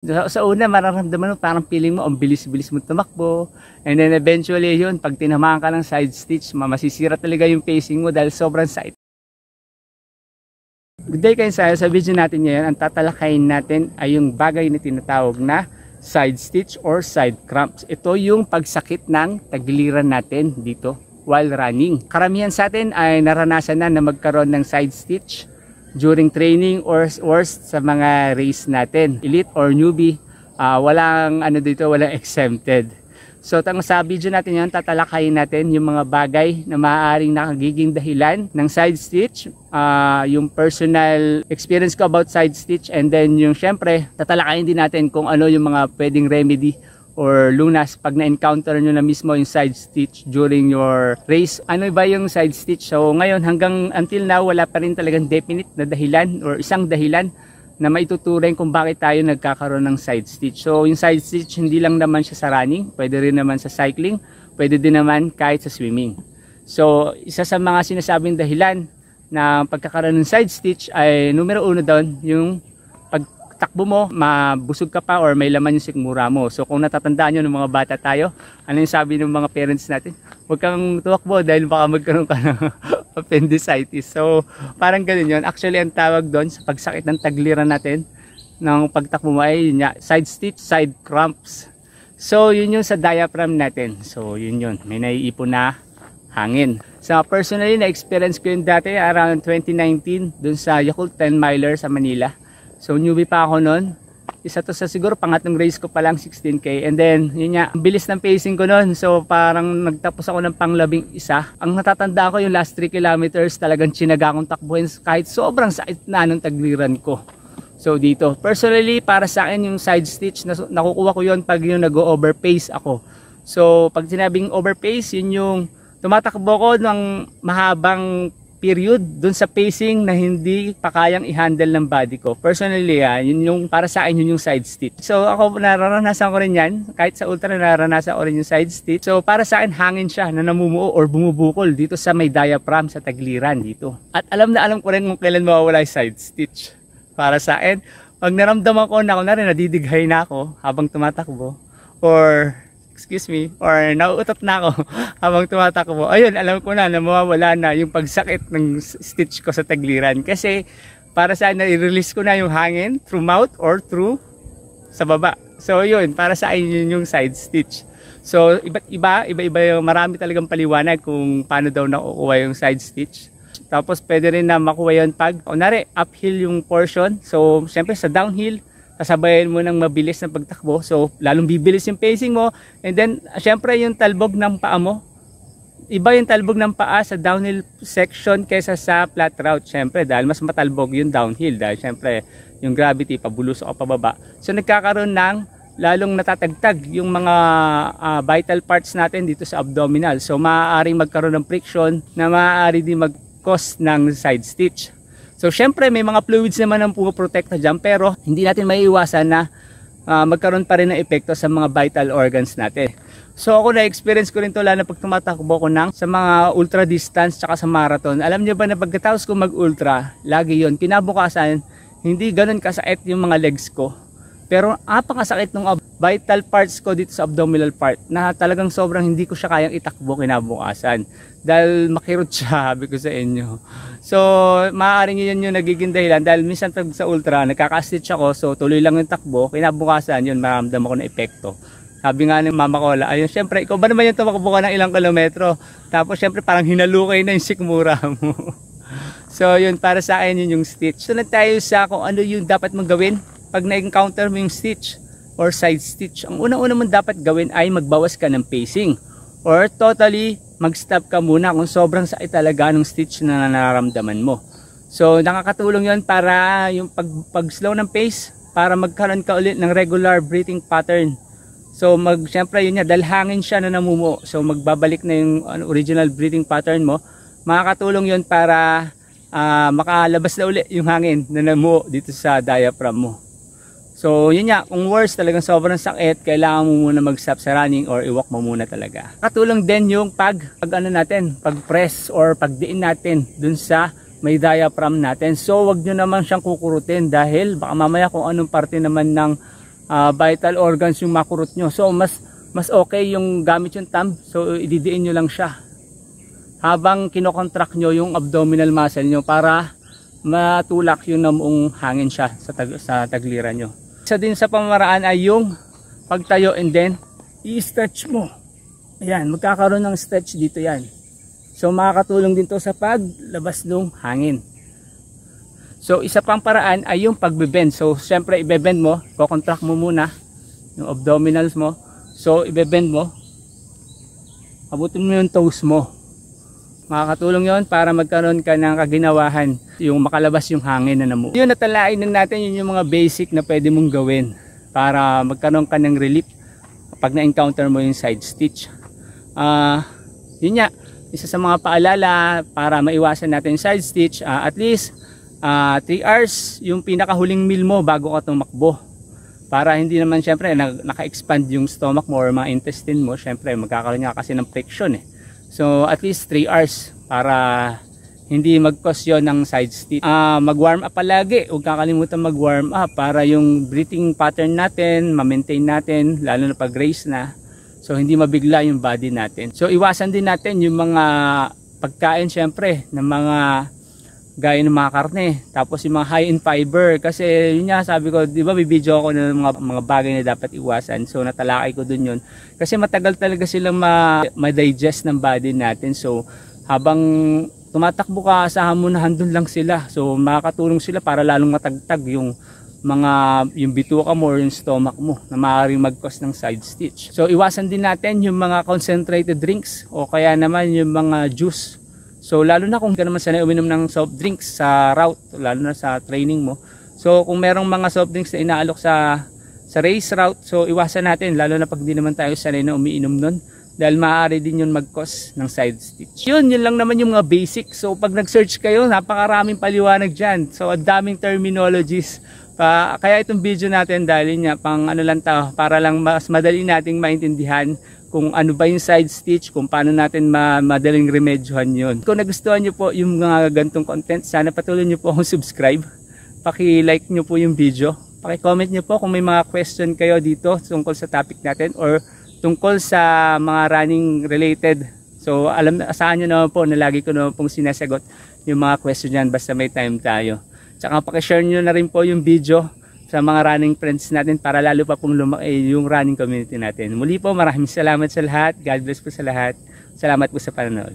So, sa una, mararamdaman mo parang feeling mo ang bilis-bilis mo tumakbo. And then eventually yun, pag tinamaan ka ng side stitch, masisira talaga yung pacing mo dahil sobrang side. Good day kayo sa Sa video natin ngayon, ang tatalakayin natin ay yung bagay na tinatawag na side stitch or side cramps. Ito yung pagsakit ng tagiliran natin dito while running. Karamihan sa atin ay naranasan na na magkaroon ng side stitch during training or worst sa mga race natin, elite or newbie, uh, walang ano dito, walang exempted. So tang sa video natin yan, tatalakayin natin yung mga bagay na maaaring nakagiging dahilan ng side stitch, uh, yung personal experience ko about side stitch and then yung syempre tatalakayin din natin kung ano yung mga pwedeng remedy or lunas pag na-encounter nyo na mismo yung side stitch during your race. Ano ba yung side stitch? So ngayon hanggang until now wala pa rin talagang definite na dahilan or isang dahilan na maituturing kung bakit tayo nagkakaroon ng side stitch. So yung side stitch hindi lang naman siya sa running, pwede rin naman sa cycling, pwede din naman kahit sa swimming. So isa sa mga sinasabing dahilan na pagkakaroon ng side stitch ay numero uno doon yung takbo mo, mabusog ka pa or may laman yung sikmura mo. So kung natatandaan nyo ng mga bata tayo, ano yung sabi ng mga parents natin? Huwag kang tuwakbo dahil baka magkaroon ka ng appendicitis. So parang ganun yun. Actually ang tawag doon sa pagsakit ng tagliran natin, ng pagtakbo mo ay yun, side stitch, side cramps. So yun yun sa diaphragm natin. So yun yun, may naiipon na hangin. So personally, na-experience ko yun dati around 2019 dun sa Yakult 10 Miler sa Manila. So newbie pa ako noon. Isa to sa siguro pangatlong race ko pa lang 16k and then yun nga bilis ng pacing ko noon so parang nagtapos ako ng panglabing isa ang natatanda ko yung last 3 kilometers talagang chinaga akong takbuhin kahit sobrang sakit na nung tagliran ko so dito personally para sa akin yung side stitch na nakukuha ko yon pag yung nag-overpace ako so pag sinabing overpace yun yung tumatakbo ko ng mahabang period dun sa pacing na hindi pa kayang i-handle ng body ko. Personally, yan, ah, yun yung, para sa akin, yun yung side stitch. So, ako nararanasan ko rin yan. Kahit sa ultra, nararanasan ko rin yung side stitch. So, para sa akin, hangin siya na namumuo or bumubukol dito sa may diaphragm sa tagliran dito. At alam na alam ko rin kung kailan mawawala yung side stitch. Para sa akin, pag naramdaman ko na ako na rin, nadidighay na ako habang tumatakbo or excuse me, or nauutot na ako habang tumatakbo. Ayun, alam ko na na mawawala na yung pagsakit ng stitch ko sa tagliran. Kasi para sa na i-release ko na yung hangin through mouth or through sa baba. So yun, para sa akin yun yung side stitch. So iba't iba, iba-iba yung marami talagang paliwanag kung paano daw nakukuha yung side stitch. Tapos pwede rin na makuha yun pag, kunwari, uphill yung portion. So syempre sa downhill, sasabayan mo ng mabilis na pagtakbo so lalong bibilis yung pacing mo and then syempre yung talbog ng paa mo iba yung talbog ng paa sa downhill section kaysa sa flat route syempre dahil mas matalbog yung downhill dahil syempre yung gravity pabulos o pababa so nagkakaroon ng lalong natatagtag yung mga uh, vital parts natin dito sa abdominal. So maaaring magkaroon ng friction na maaari din mag-cause ng side stitch. So syempre may mga fluids naman ang pumoprotekta na dyan pero hindi natin maiiwasan na uh, magkaroon pa rin ng epekto sa mga vital organs natin. So ako na-experience ko rin to lalo pag tumatakbo ko nang sa mga ultra distance tsaka sa marathon. Alam niyo ba na pagkatapos ko mag-ultra, lagi yon kinabukasan, hindi ganun kasakit yung mga legs ko. Pero apakasakit nung ab vital parts ko dito sa abdominal part na talagang sobrang hindi ko siya kayang itakbo kinabukasan dahil makirot siya sabi ko sa inyo so maaaring yun yung nagiging dahilan dahil minsan pag sa ultra nagkaka-stitch ako so tuloy lang yung takbo kinabukasan yun maramdam ako ng epekto sabi nga ni mama Cola, ayun, syempre, ikaw ba naman yung tumakbo ka ng ilang kilometro? Tapos, syempre, parang hinalukay na yung sikmura mo. so, yun, para sa akin, yun yung stitch. Sunod tayo sa kung ano yung dapat mong gawin pag na-encounter mo yung stitch or side stitch, ang una una mong dapat gawin ay magbawas ka ng pacing or totally mag-stop ka muna kung sobrang sakit talaga ng stitch na nararamdaman mo. So nakakatulong yon para yung pag, pag slow ng pace para magkaroon ka ulit ng regular breathing pattern. So mag syempre yun niya dahil hangin siya na namumuo. So magbabalik na yung ano, original breathing pattern mo. Makakatulong yon para uh, makalabas na uli yung hangin na namuo dito sa diaphragm mo. So, yun nga, kung worse talagang sobrang sakit, kailangan mo muna mag-stop sa running or iwak mo muna talaga. Katulong din yung pag, pag ano natin, pag-press or pagdiin natin dun sa may diaphragm natin. So, wag nyo naman siyang kukurutin dahil baka mamaya kung anong parte naman ng uh, vital organs yung makurot nyo. So, mas, mas okay yung gamit yung thumb. So, ididiin nyo lang siya. Habang kinokontract nyo yung abdominal muscle nyo para matulak yung namuong hangin siya sa, tag sa tagliran nyo sa din sa pamaraan ay yung pagtayo and then i-stretch mo. Ayan, magkakaroon ng stretch dito yan. So makakatulong din to sa paglabas ng hangin. So isa pang paraan ay yung pagbe-bend. So syempre ibe-bend mo, kokontract mo muna yung abdominals mo. So ibe-bend mo. Abutin mo yung toes mo. Makakatulong yon para magkaroon ka ng kaginawahan, yung makalabas yung hangin na namu. Yun, natalain na natin yun yung mga basic na pwede mong gawin para magkaroon ka ng relief pag na-encounter mo yung side stitch. Uh, yun nga, isa sa mga paalala para maiwasan natin side stitch, uh, at least uh, ah, 3 hours yung pinakahuling meal mo bago ka tumakbo para hindi naman syempre naka-expand yung stomach mo or mga intestine mo syempre magkakaroon nga kasi ng friction eh So at least 3 hours para hindi mag-cause yun ng side stitch. Ah, uh, mag-warm up palagi. Huwag kakalimutan mag-warm up para yung breathing pattern natin, ma-maintain natin, lalo na pag race na. So hindi mabigla yung body natin. So iwasan din natin yung mga pagkain syempre ng mga gaya ng mga karne. Tapos yung mga high in fiber kasi yun nga sabi ko, di ba bibidyo ako ng mga, mga bagay na dapat iwasan. So natalakay ko dun yun. Kasi matagal talaga silang ma, ma-digest ng body natin. So habang tumatakbo ka, sa mo na handun lang sila. So makakatulong sila para lalong matagtag yung mga yung bituka mo or yung stomach mo na maaaring mag-cause ng side stitch. So iwasan din natin yung mga concentrated drinks o kaya naman yung mga juice So lalo na kung ka naman sanay uminom ng soft drinks sa route, lalo na sa training mo. So kung merong mga soft drinks na inaalok sa sa race route, so iwasan natin lalo na pag hindi naman tayo sanay na umiinom noon dahil maaari din 'yon mag-cause ng side stitch. Yun, yun lang naman yung mga basic. So pag nag-search kayo, napakaraming paliwanag diyan. So ang daming terminologies. Pa, kaya itong video natin dahil niya pang ano lang ta, para lang mas madali nating maintindihan kung ano ba yung side stitch, kung paano natin ma madaling remedyohan yon. Kung nagustuhan nyo po yung mga gantong content, sana patuloy nyo po akong subscribe. Paki-like nyo po yung video. Paki-comment nyo po kung may mga question kayo dito tungkol sa topic natin or tungkol sa mga running related. So alam asahan nyo naman po na lagi ko naman pong sinasagot yung mga question yan basta may time tayo. Tsaka paki-share nyo na rin po yung video sa mga running friends natin para lalo pa pong lumaki eh, yung running community natin. Muli po maraming salamat sa lahat. God bless po sa lahat. Salamat po sa panonood.